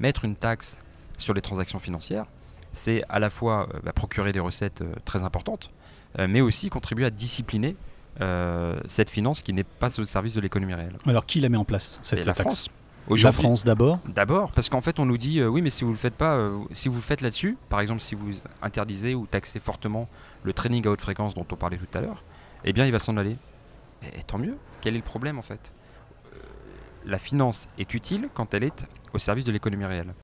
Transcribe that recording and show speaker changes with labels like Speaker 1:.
Speaker 1: Mettre une taxe sur les transactions financières, c'est à la fois euh, bah, procurer des recettes euh, très importantes, euh, mais aussi contribuer à discipliner cette finance qui n'est pas au service de l'économie réelle. Alors qui la met en place cette taxe La France d'abord D'abord, parce qu'en fait on nous dit oui mais si vous le faites pas, si vous faites là-dessus, par exemple si vous interdisez ou taxez fortement le training à haute fréquence dont on parlait tout à l'heure, eh bien il va s'en aller. et tant mieux, quel est le problème en fait la finance est utile quand elle est au service
Speaker 2: de l'économie réelle.